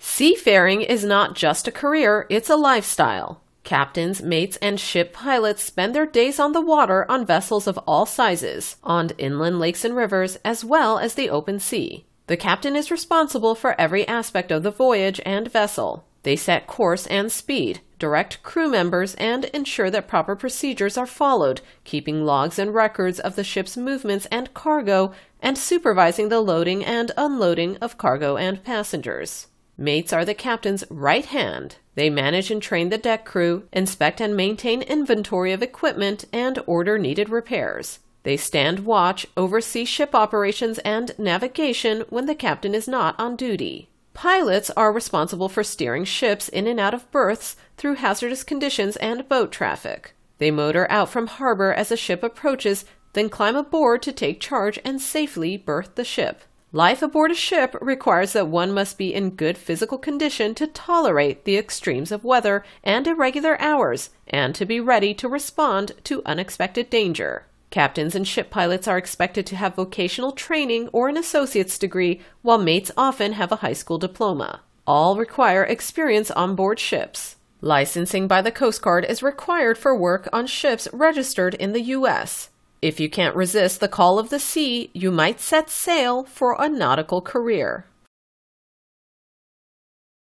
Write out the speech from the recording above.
Seafaring is not just a career, it's a lifestyle. Captains, mates, and ship pilots spend their days on the water on vessels of all sizes, on inland lakes and rivers, as well as the open sea. The captain is responsible for every aspect of the voyage and vessel. They set course and speed, direct crew members, and ensure that proper procedures are followed, keeping logs and records of the ship's movements and cargo, and supervising the loading and unloading of cargo and passengers. Mates are the captain's right hand. They manage and train the deck crew, inspect and maintain inventory of equipment, and order needed repairs. They stand watch, oversee ship operations and navigation when the captain is not on duty. Pilots are responsible for steering ships in and out of berths through hazardous conditions and boat traffic. They motor out from harbor as a ship approaches, then climb aboard to take charge and safely berth the ship. Life aboard a ship requires that one must be in good physical condition to tolerate the extremes of weather and irregular hours and to be ready to respond to unexpected danger. Captains and ship pilots are expected to have vocational training or an associate's degree, while mates often have a high school diploma. All require experience on board ships. Licensing by the Coast Guard is required for work on ships registered in the U.S. If you can't resist the call of the sea, you might set sail for a nautical career.